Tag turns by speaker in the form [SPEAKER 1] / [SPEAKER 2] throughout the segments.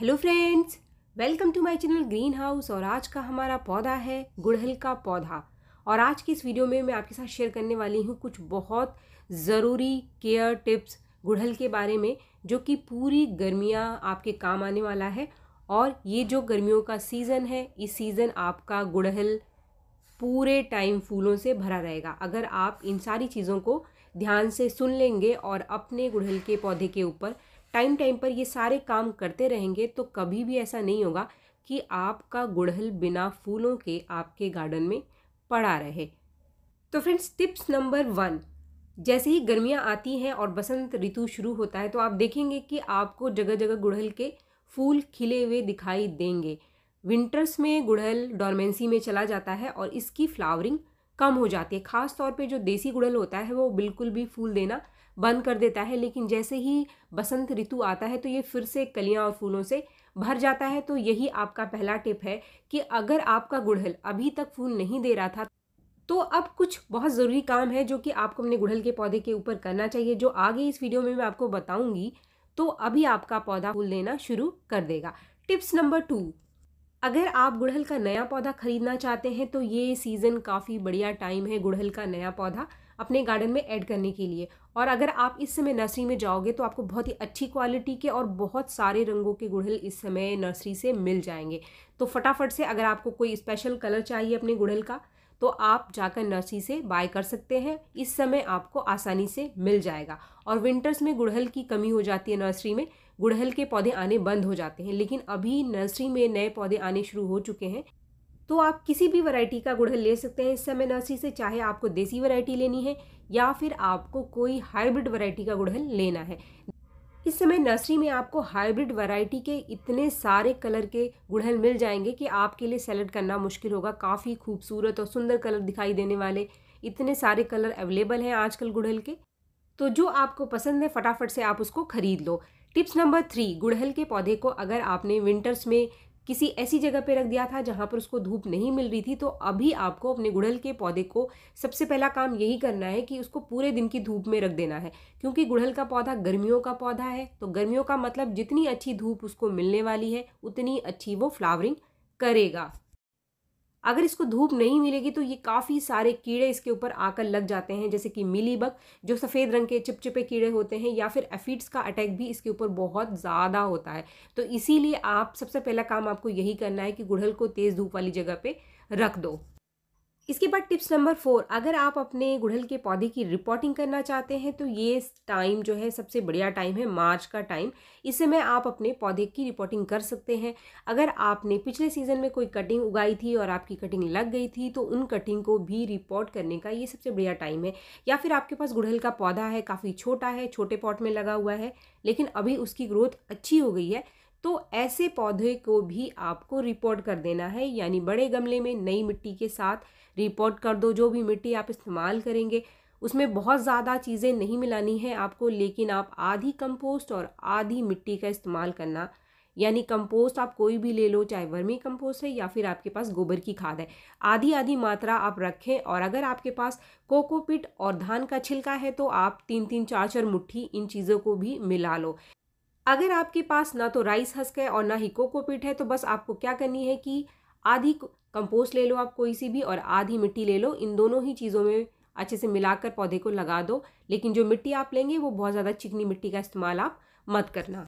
[SPEAKER 1] hello friends welcome to my channel green house और आज का हमारा पौधा है गुड़हल का पौधा और आज की इस वीडियो में मैं आपके साथ शेयर करने वाली हूँ कुछ बहुत ज़रूरी केयर टिप्स गुड़हल के बारे में जो कि पूरी गर्मियाँ आपके काम आने वाला है और ये जो गर्मियों का सीज़न है इस सीज़न आपका गुड़हल पूरे टाइम फूलों से भरा रहेगा अगर आप इन सारी चीज़ों को ध्यान से सुन लेंगे और अपने गुड़हल के पौधे के ऊपर टाइम टाइम पर ये सारे काम करते रहेंगे तो कभी भी ऐसा नहीं होगा कि आपका गुड़हल बिना फूलों के आपके गार्डन में पड़ा रहे तो फ्रेंड्स टिप्स नंबर वन जैसे ही गर्मियाँ आती हैं और बसंत ऋतु शुरू होता है तो आप देखेंगे कि आपको जगह जगह गुड़हल के फूल खिले हुए दिखाई देंगे विंटर्स में गुड़हल डॉर्मेंसी में चला जाता है और इसकी फ्लावरिंग कम हो जाती है ख़ास तौर पे जो देसी गुड़हल होता है वो बिल्कुल भी फूल देना बंद कर देता है लेकिन जैसे ही बसंत ऋतु आता है तो ये फिर से कलियाँ और फूलों से भर जाता है तो यही आपका पहला टिप है कि अगर आपका गुड़हल अभी तक फूल नहीं दे रहा था तो अब कुछ बहुत ज़रूरी काम है जो कि आपको अपने गुड़हल के पौधे के ऊपर करना चाहिए जो आगे इस वीडियो में मैं आपको बताऊंगी तो अभी आपका पौधा फूल देना शुरू कर देगा टिप्स नंबर टू अगर आप गुड़हल का नया पौधा खरीदना चाहते हैं तो ये सीज़न काफ़ी बढ़िया टाइम है गुड़हल का नया पौधा अपने गार्डन में ऐड करने के लिए और अगर आप इस समय नर्सरी में जाओगे तो आपको बहुत ही अच्छी क्वालिटी के और बहुत सारे रंगों के गुड़हल इस समय नर्सरी से मिल जाएंगे तो फटाफट से अगर आपको कोई स्पेशल कलर चाहिए अपने गुड़हल का तो आप जाकर नर्सरी से बाय कर सकते हैं इस समय आपको आसानी से मिल जाएगा और विंटर्स में गुड़हल की कमी हो जाती है नर्सरी में गुड़हल के पौधे आने बंद हो जाते हैं लेकिन अभी नर्सरी में नए पौधे आने शुरू हो चुके हैं तो आप किसी भी वैरायटी का गुड़हल ले सकते हैं इस समय नर्सरी से चाहे आपको देसी वैरायटी लेनी है या फिर आपको कोई हाइब्रिड वैरायटी का गुड़हल लेना है इस समय नर्सरी में आपको हाइब्रिड वैरायटी के इतने सारे कलर के गुड़हल मिल जाएंगे कि आपके लिए सेलेक्ट करना मुश्किल होगा काफ़ी खूबसूरत और सुंदर कलर दिखाई देने वाले इतने सारे कलर अवेलेबल हैं आजकल गुड़हल के तो जो आपको पसंद है फटाफट से आप उसको खरीद लो टिप्स नंबर थ्री गुड़हल के पौधे को अगर आपने विंटर्स में किसी ऐसी जगह पे रख दिया था जहाँ पर उसको धूप नहीं मिल रही थी तो अभी आपको अपने गुड़हल के पौधे को सबसे पहला काम यही करना है कि उसको पूरे दिन की धूप में रख देना है क्योंकि गुड़हल का पौधा गर्मियों का पौधा है तो गर्मियों का मतलब जितनी अच्छी धूप उसको मिलने वाली है उतनी अच्छी वो फ्लावरिंग करेगा अगर इसको धूप नहीं मिलेगी तो ये काफ़ी सारे कीड़े इसके ऊपर आकर लग जाते हैं जैसे कि मिली बग जो सफ़ेद रंग के चिपचिपे कीड़े होते हैं या फिर एफिड्स का अटैक भी इसके ऊपर बहुत ज़्यादा होता है तो इसीलिए आप सबसे पहला काम आपको यही करना है कि गुड़हल को तेज़ धूप वाली जगह पर रख दो इसके बाद टिप्स नंबर फोर अगर आप अपने गुड़हल के पौधे की रिपोर्टिंग करना चाहते हैं तो ये टाइम जो है सबसे बढ़िया टाइम है मार्च का टाइम इस समय आप अपने पौधे की रिपोर्टिंग कर सकते हैं अगर आपने पिछले सीज़न में कोई कटिंग उगाई थी और आपकी कटिंग लग गई थी तो उन कटिंग को भी रिपोर्ट करने का ये सबसे बढ़िया टाइम है या फिर आपके पास गुड़हल का पौधा है काफ़ी छोटा है छोटे पॉट में लगा हुआ है लेकिन अभी उसकी ग्रोथ अच्छी हो गई है तो ऐसे पौधे को भी आपको रिपोर्ट कर देना है यानी बड़े गमले में नई मिट्टी के साथ रिपोर्ट कर दो जो भी मिट्टी आप इस्तेमाल करेंगे उसमें बहुत ज़्यादा चीज़ें नहीं मिलानी है आपको लेकिन आप आधी कंपोस्ट और आधी मिट्टी का इस्तेमाल करना यानी कंपोस्ट आप कोई भी ले लो चाहे वर्मी कंपोस्ट है या फिर आपके पास गोबर की खाद है आधी आधी मात्रा आप रखें और अगर आपके पास कोकोपिट और धान का छिलका है तो आप तीन तीन चार चार मुट्ठी इन चीज़ों को भी मिला लो अगर आपके पास ना तो राइस हस्क है और ना ही कोकोपीट है तो बस आपको क्या करनी है कि आधी कंपोस्ट ले लो आप कोई सी भी और आधी मिट्टी ले लो इन दोनों ही चीज़ों में अच्छे से मिलाकर पौधे को लगा दो लेकिन जो मिट्टी आप लेंगे वो बहुत ज़्यादा चिकनी मिट्टी का इस्तेमाल आप मत करना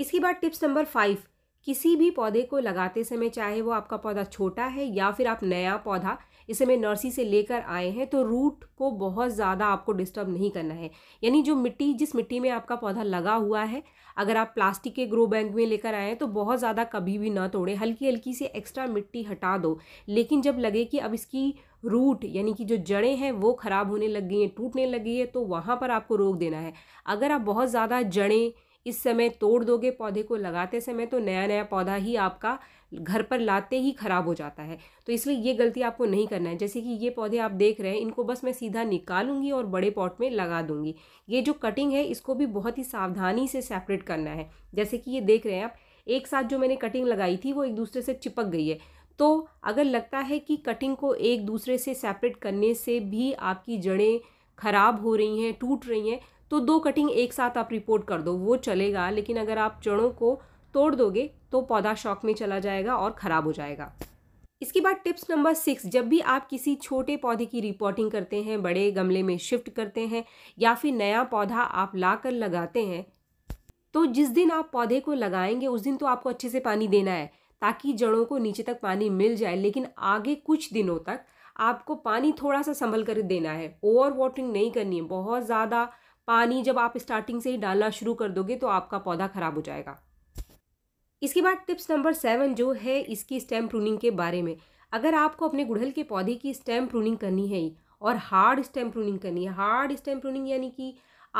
[SPEAKER 1] इसके बाद टिप्स नंबर फाइव किसी भी पौधे को लगाते समय चाहे वो आपका पौधा छोटा है या फिर आप नया पौधा इसे मैं नर्सरी से लेकर आए हैं तो रूट को बहुत ज़्यादा आपको डिस्टर्ब नहीं करना है यानी जो मिट्टी जिस मिट्टी में आपका पौधा लगा हुआ है अगर आप प्लास्टिक के ग्रो बैंक में लेकर आए हैं तो बहुत ज़्यादा कभी भी ना तोड़े हल्की हल्की से एक्स्ट्रा मिट्टी हटा दो लेकिन जब लगे कि अब इसकी रूट यानी कि जो जड़ें हैं वो ख़राब होने लग गई हैं टूटने लगी है तो वहाँ पर आपको रोक देना है अगर आप बहुत ज़्यादा जड़ें इस समय तोड़ दोगे पौधे को लगाते समय तो नया नया पौधा ही आपका घर पर लाते ही ख़राब हो जाता है तो इसलिए ये गलती आपको नहीं करना है जैसे कि ये पौधे आप देख रहे हैं इनको बस मैं सीधा निकालूंगी और बड़े पॉट में लगा दूंगी ये जो कटिंग है इसको भी बहुत ही सावधानी से सेपरेट करना है जैसे कि ये देख रहे हैं आप एक साथ जो मैंने कटिंग लगाई थी वो एक दूसरे से चिपक गई है तो अगर लगता है कि कटिंग को एक दूसरे से सेपरेट करने से भी आपकी जड़ें ख़राब हो रही हैं टूट रही हैं तो दो कटिंग एक साथ आप रिपोर्ट कर दो वो चलेगा लेकिन अगर आप जड़ों को तोड़ दोगे तो पौधा शॉक में चला जाएगा और ख़राब हो जाएगा इसके बाद टिप्स नंबर सिक्स जब भी आप किसी छोटे पौधे की रिपोर्टिंग करते हैं बड़े गमले में शिफ्ट करते हैं या फिर नया पौधा आप ला कर लगाते हैं तो जिस दिन आप पौधे को लगाएंगे उस दिन तो आपको अच्छे से पानी देना है ताकि जड़ों को नीचे तक पानी मिल जाए लेकिन आगे कुछ दिनों तक आपको पानी थोड़ा सा संभल कर देना है ओवर वाटरिंग नहीं करनी है बहुत ज़्यादा पानी जब आप स्टार्टिंग से ही डालना शुरू कर दोगे तो आपका पौधा ख़राब हो जाएगा इसके बाद टिप्स नंबर सेवन जो है इसकी स्टेम प्रूनिंग के बारे में अगर आपको अपने गुड़हल के पौधे की स्टेम प्रूनिंग करनी है और हार्ड स्टेम प्रूनिंग करनी है हार्ड स्टेम प्रूनिंग यानी कि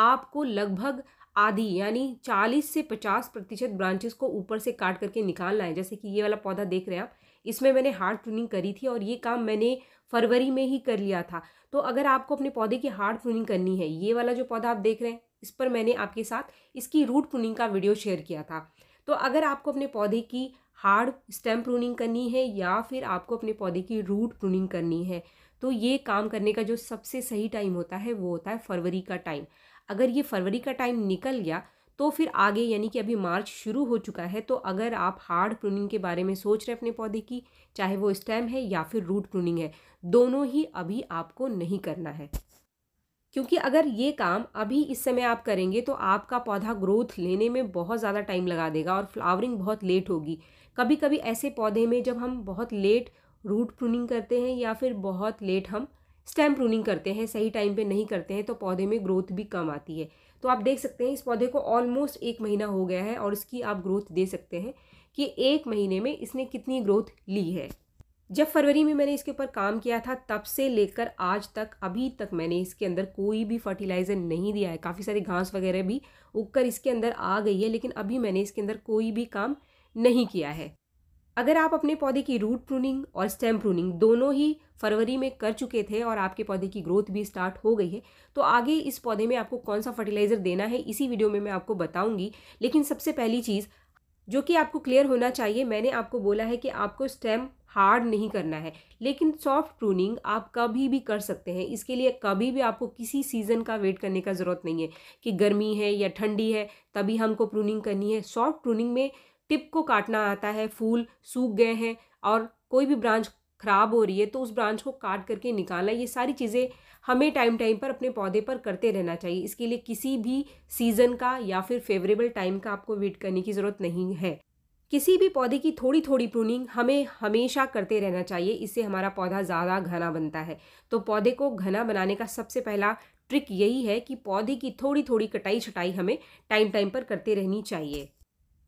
[SPEAKER 1] आपको लगभग आधी यानी 40 से 50 प्रतिशत ब्रांचेस को ऊपर से काट करके निकालना है जैसे कि ये वाला पौधा देख रहे हैं आप इसमें मैंने हार्ड प्रूनिंग करी थी और ये काम मैंने फरवरी में ही कर लिया था तो अगर आपको अपने पौधे की हार्ड प्रूनिंग करनी है ये वाला जो पौधा आप देख रहे हैं इस पर मैंने आपके साथ इसकी रूट प्रूनिंग का वीडियो शेयर किया था तो अगर आपको अपने पौधे की हार्ड स्टेम प्रूनिंग करनी है या फिर आपको अपने पौधे की रूट प्रूनिंग करनी है तो ये काम करने का जो सबसे सही टाइम होता है वो होता है फरवरी का टाइम अगर ये फरवरी का टाइम निकल गया तो फिर आगे यानी कि अभी मार्च शुरू हो चुका है तो अगर आप हार्ड प्रूनिंग के बारे में सोच रहे अपने पौधे की चाहे वो स्टेम है या फिर रूट प्रूनिंग है दोनों ही अभी आपको नहीं करना है क्योंकि अगर ये काम अभी इस समय आप करेंगे तो आपका पौधा ग्रोथ लेने में बहुत ज़्यादा टाइम लगा देगा और फ्लावरिंग बहुत लेट होगी कभी कभी ऐसे पौधे में जब हम बहुत लेट रूट प्रूनिंग करते हैं या फिर बहुत लेट हम स्टेम प्रूनिंग करते हैं सही टाइम पे नहीं करते हैं तो पौधे में ग्रोथ भी कम आती है तो आप देख सकते हैं इस पौधे को ऑलमोस्ट एक महीना हो गया है और इसकी आप ग्रोथ दे सकते हैं कि एक महीने में इसने कितनी ग्रोथ ली है जब फरवरी में मैंने इसके ऊपर काम किया था तब से लेकर आज तक अभी तक मैंने इसके अंदर कोई भी फर्टिलाइज़र नहीं दिया है काफ़ी सारी घास वगैरह भी उग कर इसके अंदर आ गई है लेकिन अभी मैंने इसके अंदर कोई भी काम नहीं किया है अगर आप अपने पौधे की रूट प्रूनिंग और स्टेम प्रूनिंग दोनों ही फरवरी में कर चुके थे और आपके पौधे की ग्रोथ भी स्टार्ट हो गई है तो आगे इस पौधे में आपको कौन सा फर्टिलाइज़र देना है इसी वीडियो में मैं आपको बताऊंगी लेकिन सबसे पहली चीज़ जो कि आपको क्लियर होना चाहिए मैंने आपको बोला है कि आपको स्टेम हार्ड नहीं करना है लेकिन सॉफ्ट प्रूनिंग आप कभी भी कर सकते हैं इसके लिए कभी भी आपको किसी सीज़न का वेट करने का ज़रूरत नहीं है कि गर्मी है या ठंडी है तभी हमको प्रूनिंग करनी है सॉफ्ट प्रूनिंग में टिप को काटना आता है फूल सूख गए हैं और कोई भी ब्रांच ख़राब हो रही है तो उस ब्रांच को काट करके निकालना ये सारी चीज़ें हमें टाइम टाइम पर अपने पौधे पर करते रहना चाहिए इसके लिए किसी भी सीज़न का या फिर फेवरेबल टाइम का आपको वेट करने की ज़रूरत नहीं है किसी भी पौधे की थोड़ी थोड़ी प्रूनिंग हमें हमेशा करते रहना चाहिए इससे हमारा पौधा ज़्यादा घना बनता है तो पौधे को घना बनाने का सबसे पहला ट्रिक यही है कि पौधे की थोड़ी थोड़ी कटाई छटाई हमें टाइम टाइम पर करते रहनी चाहिए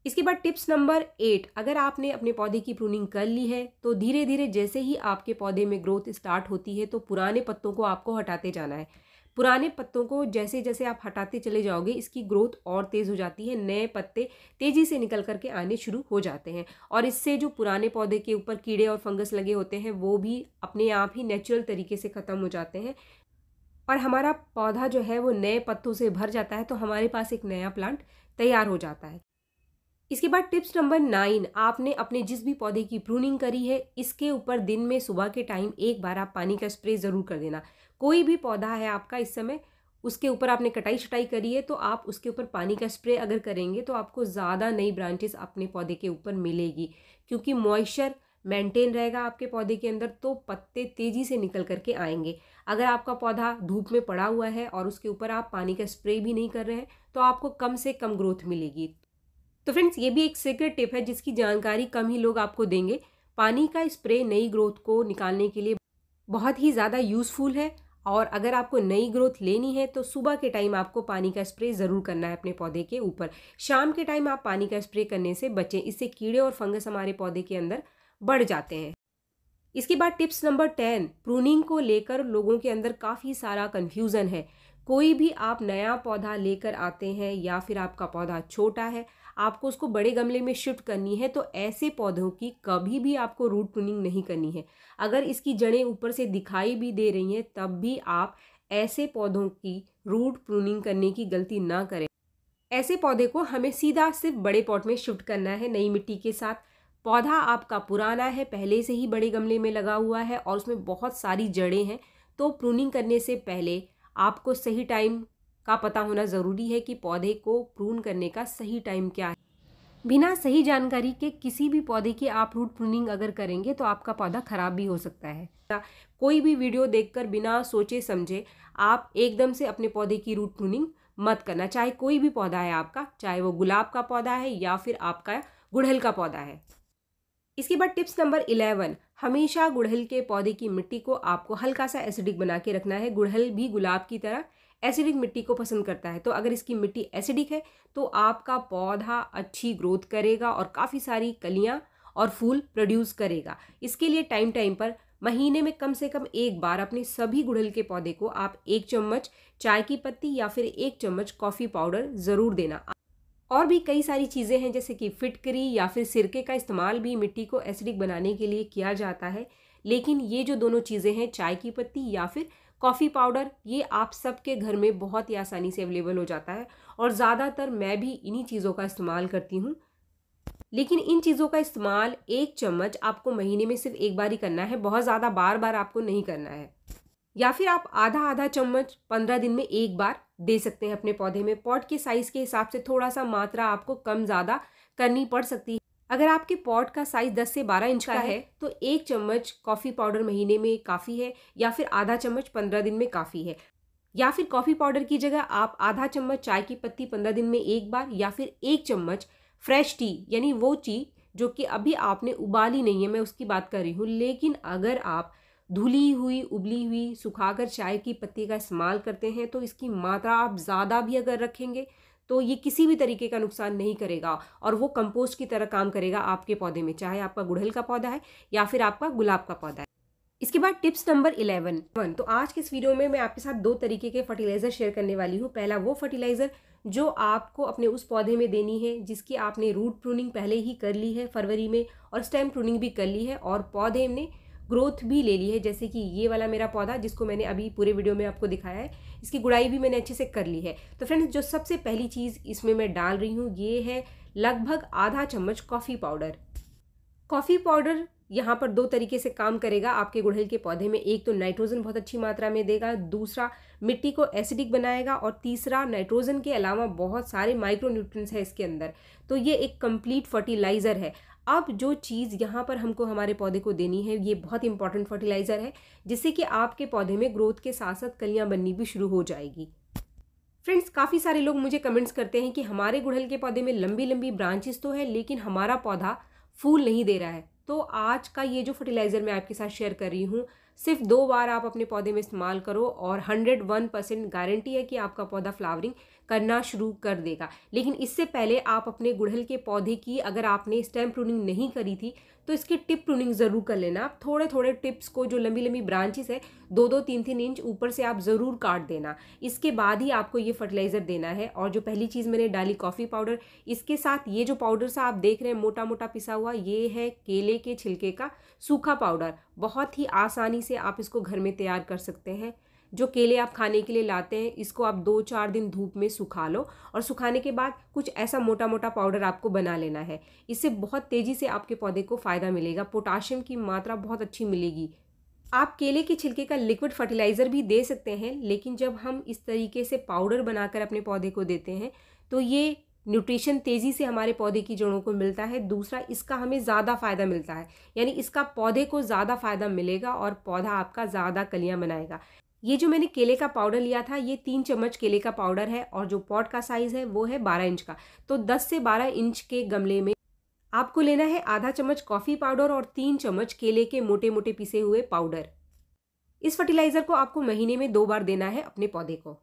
[SPEAKER 1] इसके बाद टिप्स नंबर एट अगर आपने अपने पौधे की प्रूनिंग कर ली है तो धीरे धीरे जैसे ही आपके पौधे में ग्रोथ स्टार्ट होती है तो पुराने पत्तों को आपको हटाते जाना है पुराने पत्तों को जैसे जैसे आप हटाते चले जाओगे इसकी ग्रोथ और तेज़ हो जाती है नए पत्ते तेज़ी से निकल करके आने शुरू हो जाते हैं और इससे जो पुराने पौधे के ऊपर कीड़े और फंगस लगे होते हैं वो भी अपने आप ही नेचुरल तरीके से ख़त्म हो जाते हैं और हमारा पौधा जो है वो नए पत्तों से भर जाता है तो हमारे पास एक नया प्लांट तैयार हो जाता है इसके बाद टिप्स नंबर नाइन आपने अपने जिस भी पौधे की प्रूनिंग करी है इसके ऊपर दिन में सुबह के टाइम एक बार आप पानी का स्प्रे ज़रूर कर देना कोई भी पौधा है आपका इस समय उसके ऊपर आपने कटाई छटाई करी है तो आप उसके ऊपर पानी का स्प्रे अगर करेंगे तो आपको ज़्यादा नई ब्रांचेस अपने पौधे के ऊपर मिलेगी क्योंकि मॉइस्चर मेंटेन रहेगा आपके पौधे के अंदर तो पत्ते तेज़ी से निकल करके आएंगे अगर आपका पौधा धूप में पड़ा हुआ है और उसके ऊपर आप पानी का स्प्रे भी नहीं कर रहे हैं तो आपको कम से कम ग्रोथ मिलेगी तो फ्रेंड्स ये भी एक सीक्रेट टिप है जिसकी जानकारी कम ही लोग आपको देंगे पानी का स्प्रे नई ग्रोथ को निकालने के लिए बहुत ही ज़्यादा यूज़फुल है और अगर आपको नई ग्रोथ लेनी है तो सुबह के टाइम आपको पानी का स्प्रे ज़रूर करना है अपने पौधे के ऊपर शाम के टाइम आप पानी का स्प्रे करने से बचें इससे कीड़े और फंगस हमारे पौधे के अंदर बढ़ जाते हैं इसके बाद टिप्स नंबर टेन प्रूनिंग को लेकर लोगों के अंदर काफ़ी सारा कन्फ्यूज़न है कोई भी आप नया पौधा लेकर आते हैं या फिर आपका पौधा छोटा है आपको उसको बड़े गमले में शिफ्ट करनी है तो ऐसे पौधों की कभी भी आपको रूट प्रूनिंग नहीं करनी है अगर इसकी जड़ें ऊपर से दिखाई भी दे रही हैं तब भी आप ऐसे पौधों की रूट प्रूनिंग करने की गलती ना करें ऐसे पौधे को हमें सीधा सिर्फ बड़े पॉट में शिफ्ट करना है नई मिट्टी के साथ पौधा आपका पुराना है पहले से ही बड़े गमले में लगा हुआ है और उसमें बहुत सारी जड़ें हैं तो प्रूनिंग करने से पहले आपको सही टाइम का पता होना ज़रूरी है कि पौधे को प्रून करने का सही टाइम क्या है बिना सही जानकारी के किसी भी पौधे की आप रूट प्रूनिंग अगर करेंगे तो आपका पौधा ख़राब भी हो सकता है कोई भी वीडियो देखकर बिना सोचे समझे आप एकदम से अपने पौधे की रूट प्रूनिंग मत करना चाहे कोई भी पौधा है आपका चाहे वो गुलाब का पौधा है या फिर आपका गुड़हल का पौधा है इसके बाद टिप्स नंबर इलेवन हमेशा गुड़हल के पौधे की मिट्टी को आपको हल्का सा एसिडिक बना के रखना है गुड़हल भी गुलाब की तरह एसिडिक मिट्टी को पसंद करता है तो अगर इसकी मिट्टी एसिडिक है तो आपका पौधा अच्छी ग्रोथ करेगा और काफ़ी सारी कलियाँ और फूल प्रोड्यूस करेगा इसके लिए टाइम टाइम पर महीने में कम से कम एक बार अपने सभी गुड़हल के पौधे को आप एक चम्मच चाय की पत्ती या फिर एक चम्मच कॉफ़ी पाउडर ज़रूर देना और भी कई सारी चीज़ें हैं जैसे कि फिटकरी या फिर सिरके का इस्तेमाल भी मिट्टी को एसिडिक बनाने के लिए किया जाता है लेकिन ये जो दोनों चीज़ें हैं चाय की पत्ती या फिर कॉफ़ी पाउडर ये आप सबके घर में बहुत ही आसानी से अवेलेबल हो जाता है और ज़्यादातर मैं भी इन्हीं चीज़ों का इस्तेमाल करती हूँ लेकिन इन चीज़ों का इस्तेमाल एक चम्मच आपको महीने में सिर्फ एक बार ही करना है बहुत ज़्यादा बार बार आपको नहीं करना है या फिर आप आधा आधा चम्मच पंद्रह दिन में एक बार दे सकते हैं अपने पौधे में पॉट के साइज़ के हिसाब से थोड़ा सा मात्रा आपको कम ज़्यादा करनी पड़ सकती है अगर आपके पॉट का साइज 10 से 12 इंच का है तो एक चम्मच कॉफ़ी पाउडर महीने में काफ़ी है या फिर आधा चम्मच 15 दिन में काफ़ी है या फिर कॉफ़ी पाउडर की जगह आप आधा चम्मच चाय की पत्ती 15 दिन में एक बार या फिर एक चम्मच फ्रेश टी यानी वो टी जो कि अभी आपने उबाली नहीं है मैं उसकी बात कर रही हूँ लेकिन अगर आप धुली हुई उबली हुई सुखाकर चाय की पत्ती का इस्तेमाल करते हैं तो इसकी मात्रा आप ज़्यादा भी अगर रखेंगे तो ये किसी भी तरीके का नुकसान नहीं करेगा और वो कंपोस्ट की तरह काम करेगा आपके पौधे में चाहे आपका गुड़हल का पौधा है या फिर आपका गुलाब का पौधा है इसके बाद टिप्स नंबर इलेवन वन तो आज के इस वीडियो में मैं आपके साथ दो तरीके के फर्टिलाइज़र शेयर करने वाली हूँ पहला वो फर्टिलाइज़र जो आपको अपने उस पौधे में देनी है जिसकी आपने रूट प्रूनिंग पहले ही कर ली है फरवरी में और स्टेम प्रूनिंग भी कर ली है और पौधे ने ग्रोथ भी ले ली है जैसे कि ये वाला मेरा पौधा जिसको मैंने अभी पूरे वीडियो में आपको दिखाया है इसकी गुड़ाई भी मैंने अच्छे से कर ली है तो फ्रेंड्स जो सबसे पहली चीज़ इसमें मैं डाल रही हूँ ये है लगभग आधा चम्मच कॉफ़ी पाउडर कॉफ़ी पाउडर यहाँ पर दो तरीके से काम करेगा आपके गुड़हल के पौधे में एक तो नाइट्रोजन बहुत अच्छी मात्रा में देगा दूसरा मिट्टी को एसिडिक बनाएगा और तीसरा नाइट्रोजन के अलावा बहुत सारे माइक्रो हैं है इसके अंदर तो ये एक कंप्लीट फर्टिलाइज़र है अब जो चीज़ यहाँ पर हमको हमारे पौधे को देनी है ये बहुत इंपॉर्टेंट फर्टिलाइज़र है जिससे कि आपके पौधे में ग्रोथ के साथ साथ कलियाँ बननी भी शुरू हो जाएगी फ्रेंड्स काफ़ी सारे लोग मुझे कमेंट्स करते हैं कि हमारे गुड़हल के पौधे में लंबी लंबी ब्रांचेस तो है लेकिन हमारा पौधा फूल नहीं दे रहा है तो आज का ये जो फर्टिलाइज़र मैं आपके साथ शेयर कर रही हूँ सिर्फ दो बार आप अपने पौधे में इस्तेमाल करो और हंड्रेड वन परसेंट गारंटी है कि आपका पौधा फ्लावरिंग करना शुरू कर देगा लेकिन इससे पहले आप अपने गुड़हल के पौधे की अगर आपने स्टेम प्रूनिंग नहीं करी थी तो इसकी टिप प्रूनिंग ज़रूर कर लेना आप थोड़े थोड़े टिप्स को जो लंबी लंबी ब्रांचेस है दो दो तीन तीन इंच ऊपर से आप ज़रूर काट देना इसके बाद ही आपको ये फर्टिलाइज़र देना है और जो पहली चीज़ मैंने डाली कॉफ़ी पाउडर इसके साथ ये जो पाउडर सा आप देख रहे हैं मोटा मोटा पिसा हुआ ये है केले के छिलके का सूखा पाउडर बहुत ही आसानी से आप इसको घर में तैयार कर सकते हैं जो केले आप खाने के लिए लाते हैं इसको आप दो चार दिन धूप में सुखा लो और सुखाने के बाद कुछ ऐसा मोटा मोटा पाउडर आपको बना लेना है इससे बहुत तेज़ी से आपके पौधे को फ़ायदा मिलेगा पोटाशियम की मात्रा बहुत अच्छी मिलेगी आप केले के छिलके का लिक्विड फर्टिलाइज़र भी दे सकते हैं लेकिन जब हम इस तरीके से पाउडर बनाकर अपने पौधे को देते हैं तो ये न्यूट्रिशन तेज़ी से हमारे पौधे की जड़ों को मिलता है दूसरा इसका हमें ज़्यादा फ़ायदा मिलता है यानी इसका पौधे को ज़्यादा फ़ायदा मिलेगा और पौधा आपका ज़्यादा कलियाँ बनाएगा ये जो मैंने केले का पाउडर लिया था ये तीन चम्मच केले का पाउडर है और जो पॉट का साइज़ है वो है बारह इंच का तो दस से बारह इंच के गमले में आपको लेना है आधा चम्मच कॉफ़ी पाउडर और तीन चम्मच केले के मोटे मोटे पिसे हुए पाउडर इस फर्टिलाइज़र को आपको महीने में दो बार देना है अपने पौधे को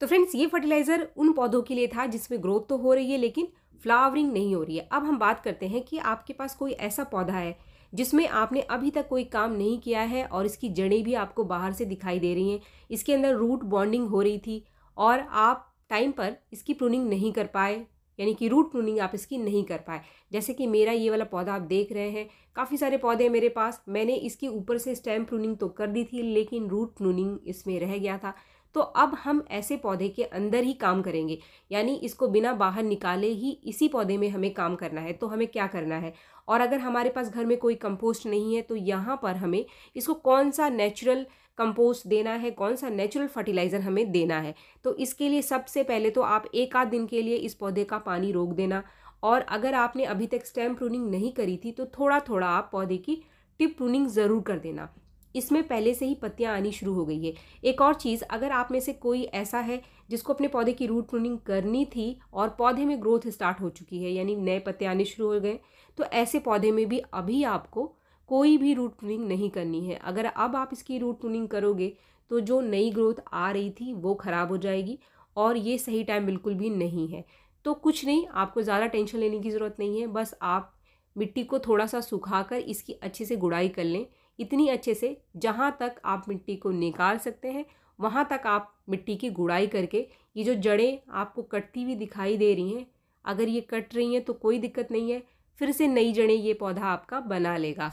[SPEAKER 1] तो फ्रेंड्स ये फर्टिलाइज़र उन पौधों के लिए था जिसमें ग्रोथ तो हो रही है लेकिन फ्लावरिंग नहीं हो रही है अब हम बात करते हैं कि आपके पास कोई ऐसा पौधा है जिसमें आपने अभी तक कोई काम नहीं किया है और इसकी जड़ें भी आपको बाहर से दिखाई दे रही हैं इसके अंदर रूट बॉन्डिंग हो रही थी और आप टाइम पर इसकी प्रूनिंग नहीं कर पाए यानी कि रूट प्रूनिंग आप इसकी नहीं कर पाए जैसे कि मेरा ये वाला पौधा आप देख रहे हैं काफ़ी सारे पौधे हैं मेरे पास मैंने इसके ऊपर से स्टेम प्रूनिंग तो कर दी थी लेकिन रूट प्रूनिंग इसमें रह गया था तो अब हम ऐसे पौधे के अंदर ही काम करेंगे यानी इसको बिना बाहर निकाले ही इसी पौधे में हमें काम करना है तो हमें क्या करना है और अगर हमारे पास घर में कोई कंपोस्ट नहीं है तो यहाँ पर हमें इसको कौन सा नेचुरल कंपोस्ट देना है कौन सा नेचुरल फर्टिलाइज़र हमें देना है तो इसके लिए सबसे पहले तो आप एक आध दिन के लिए इस पौधे का पानी रोक देना और अगर आपने अभी तक स्टेम प्रूनिंग नहीं करी थी तो थोड़ा थोड़ा आप पौधे की टिप प्रूनिंग ज़रूर कर देना इसमें पहले से ही पत्तियाँ आनी शुरू हो गई है एक और चीज़ अगर आप में से कोई ऐसा है जिसको अपने पौधे की रूट प्रूनिंग करनी थी और पौधे में ग्रोथ स्टार्ट हो चुकी है यानी नए पत्ते आने शुरू हो गए तो ऐसे पौधे में भी अभी आपको कोई भी रूट प्रूनिंग नहीं करनी है अगर अब आप इसकी रूट प्रूनिंग करोगे तो जो नई ग्रोथ आ रही थी वो ख़राब हो जाएगी और ये सही टाइम बिल्कुल भी नहीं है तो कुछ नहीं आपको ज़्यादा टेंशन लेने की ज़रूरत नहीं है बस आप मिट्टी को थोड़ा सा सुखा कर इसकी अच्छे से गुड़ाई कर लें इतनी अच्छे से जहाँ तक आप मिट्टी को निकाल सकते हैं वहाँ तक आप मिट्टी की गुड़ाई करके ये जो जड़ें आपको कटती हुई दिखाई दे रही हैं अगर ये कट रही हैं तो कोई दिक्कत नहीं है फिर से नई जड़ें ये पौधा आपका बना लेगा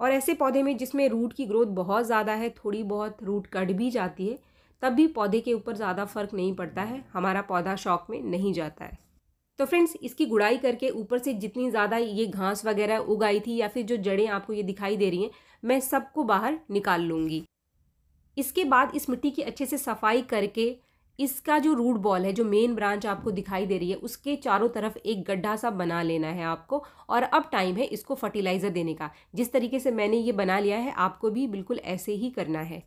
[SPEAKER 1] और ऐसे पौधे में जिसमें रूट की ग्रोथ बहुत ज़्यादा है थोड़ी बहुत रूट कट भी जाती है तब भी पौधे के ऊपर ज़्यादा फर्क नहीं पड़ता है हमारा पौधा शौक में नहीं जाता है तो फ्रेंड्स इसकी गुड़ाई करके ऊपर से जितनी ज़्यादा ये घास वगैरह उगाई थी या फिर जो जड़ें आपको ये दिखाई दे रही हैं मैं सबको बाहर निकाल लूँगी इसके बाद इस मिट्टी की अच्छे से सफाई करके इसका जो रूट बॉल है जो मेन ब्रांच आपको दिखाई दे रही है उसके चारों तरफ एक गड्ढा सा बना लेना है आपको और अब टाइम है इसको फर्टिलाइज़र देने का जिस तरीके से मैंने ये बना लिया है आपको भी बिल्कुल ऐसे ही करना है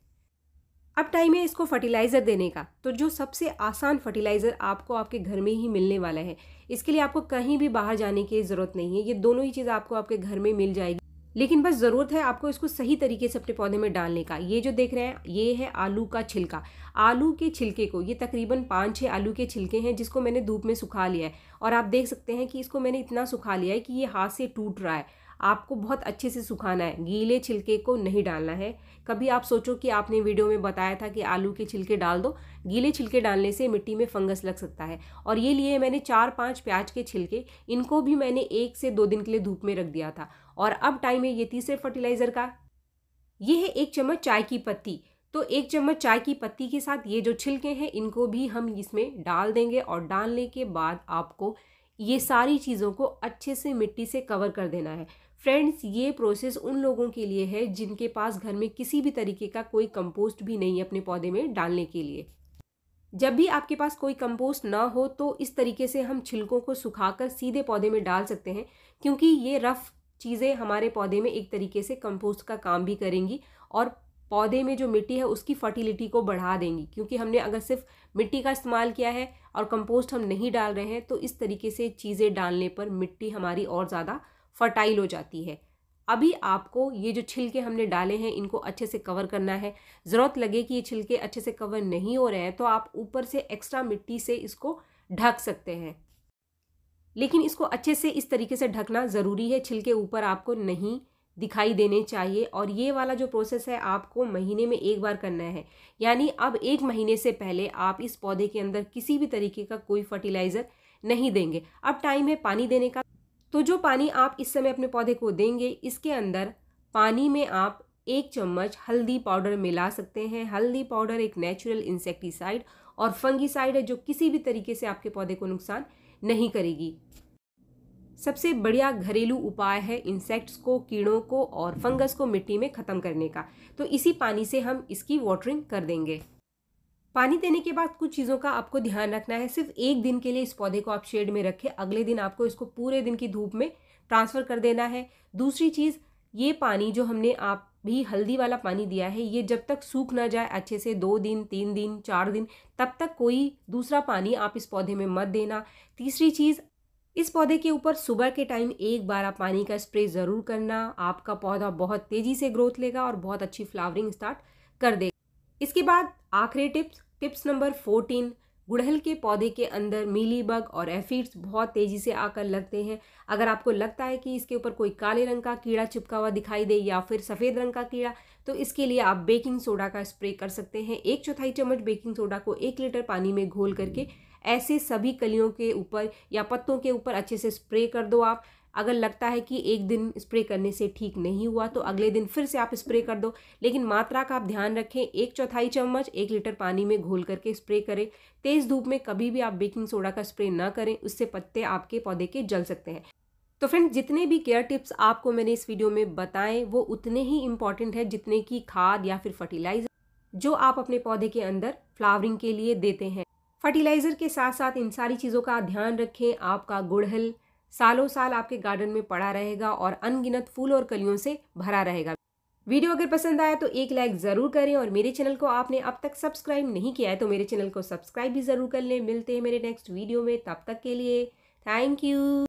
[SPEAKER 1] अब टाइम है इसको फर्टिलाइज़र देने का तो जो सबसे आसान फर्टिलाइज़र आपको आपके घर में ही मिलने वाला है इसके लिए आपको कहीं भी बाहर जाने की ज़रूरत नहीं है ये दोनों ही चीज़ आपको आपके घर में मिल जाएगी लेकिन बस ज़रूरत है आपको इसको सही तरीके से अपने पौधे में डालने का ये जो देख रहे हैं ये है आलू का छिलका आलू के छिलके को ये तकरीबन पाँच छः आलू के छिलके हैं जिसको मैंने धूप में सुखा लिया है और आप देख सकते हैं कि इसको मैंने इतना सुखा लिया है कि ये हाथ से टूट रहा है आपको बहुत अच्छे से सुखाना है गीले छिलके को नहीं डालना है कभी आप सोचो कि आपने वीडियो में बताया था कि आलू के छिलके डाल दो गीले छिलके डालने से मिट्टी में फंगस लग सकता है और ये लिए मैंने चार पाँच प्याज के छिलके इनको भी मैंने एक से दो दिन के लिए धूप में रख दिया था और अब टाइम है ये तीसरे फर्टिलाइज़र का ये है एक चम्मच चाय की पत्ती तो एक चम्मच चाय की पत्ती के साथ ये जो छिलके हैं इनको भी हम इसमें डाल देंगे और डालने के बाद आपको ये सारी चीज़ों को अच्छे से मिट्टी से कवर कर देना है फ्रेंड्स ये प्रोसेस उन लोगों के लिए है जिनके पास घर में किसी भी तरीके का कोई कंपोस्ट भी नहीं है अपने पौधे में डालने के लिए जब भी आपके पास कोई कंपोस्ट ना हो तो इस तरीके से हम छिलकों को सुखाकर सीधे पौधे में डाल सकते हैं क्योंकि ये रफ़ चीज़ें हमारे पौधे में एक तरीके से कंपोस्ट का काम भी करेंगी और पौधे में जो मिट्टी है उसकी फर्टिलिटी को बढ़ा देंगी क्योंकि हमने अगर सिर्फ मिट्टी का इस्तेमाल किया है और कंपोस्ट हम नहीं डाल रहे हैं तो इस तरीके से चीज़ें डालने पर मिट्टी हमारी और ज़्यादा फर्टाइल हो जाती है अभी आपको ये जो छिलके हमने डाले हैं इनको अच्छे से कवर करना है ज़रूरत लगे कि ये छिलके अच्छे से कवर नहीं हो रहे हैं तो आप ऊपर से एक्स्ट्रा मिट्टी से इसको ढक सकते हैं लेकिन इसको अच्छे से इस तरीके से ढकना ज़रूरी है छिलके ऊपर आपको नहीं दिखाई देने चाहिए और ये वाला जो प्रोसेस है आपको महीने में एक बार करना है यानी अब एक महीने से पहले आप इस पौधे के अंदर किसी भी तरीके का कोई फर्टिलाइज़र नहीं देंगे अब टाइम है पानी देने का तो जो पानी आप इस समय अपने पौधे को देंगे इसके अंदर पानी में आप एक चम्मच हल्दी पाउडर मिला सकते हैं हल्दी पाउडर एक नेचुरल इंसेक्टिसाइड और फंगिसाइड है जो किसी भी तरीके से आपके पौधे को नुकसान नहीं करेगी सबसे बढ़िया घरेलू उपाय है इंसेक्ट्स को कीड़ों को और फंगस को मिट्टी में ख़त्म करने का तो इसी पानी से हम इसकी वाटरिंग कर देंगे पानी देने के बाद कुछ चीज़ों का आपको ध्यान रखना है सिर्फ एक दिन के लिए इस पौधे को आप शेड में रखें अगले दिन आपको इसको पूरे दिन की धूप में ट्रांसफ़र कर देना है दूसरी चीज़ ये पानी जो हमने आप भी हल्दी वाला पानी दिया है ये जब तक सूख ना जाए अच्छे से दो दिन तीन दिन चार दिन तब तक कोई दूसरा पानी आप इस पौधे में मत देना तीसरी चीज़ इस पौधे के ऊपर सुबह के टाइम एक बार आप पानी का स्प्रे ज़रूर करना आपका पौधा बहुत तेज़ी से ग्रोथ लेगा और बहुत अच्छी फ्लावरिंग स्टार्ट कर देगा इसके बाद आखिरी टिप्स टिप्स नंबर फोर्टीन गुड़हल के पौधे के अंदर मीलीबग और एफिड्स बहुत तेज़ी से आकर लगते हैं अगर आपको लगता है कि इसके ऊपर कोई काले रंग का कीड़ा चिपका हुआ दिखाई दे या फिर सफ़ेद रंग का कीड़ा तो इसके लिए आप बेकिंग सोडा का स्प्रे कर सकते हैं एक चौथाई चम्मच बेकिंग सोडा को एक लीटर पानी में घोल करके ऐसे सभी कलियों के ऊपर या पत्तों के ऊपर अच्छे से स्प्रे कर दो आप अगर लगता है कि एक दिन स्प्रे करने से ठीक नहीं हुआ तो अगले दिन फिर से आप स्प्रे कर दो लेकिन मात्रा का आप ध्यान रखें एक चौथाई चम्मच एक लीटर पानी में घोल करके स्प्रे करें तेज़ धूप में कभी भी आप बेकिंग सोडा का स्प्रे ना करें उससे पत्ते आपके पौधे के जल सकते हैं तो फ्रेंड जितने भी केयर टिप्स आपको मैंने इस वीडियो में बताएं वो उतने ही इम्पॉर्टेंट है जितने की खाद या फिर फर्टिलाइजर जो आप अपने पौधे के अंदर फ्लावरिंग के लिए देते हैं फर्टिलाइजर के साथ साथ इन सारी चीज़ों का ध्यान रखें आपका गुड़हल सालों साल आपके गार्डन में पड़ा रहेगा और अनगिनत फूल और कलियों से भरा रहेगा वीडियो अगर पसंद आया तो एक लाइक ज़रूर करें और मेरे चैनल को आपने अब तक सब्सक्राइब नहीं किया है तो मेरे चैनल को सब्सक्राइब भी ज़रूर कर लें मिलते हैं मेरे नेक्स्ट वीडियो में तब तक के लिए थैंक यू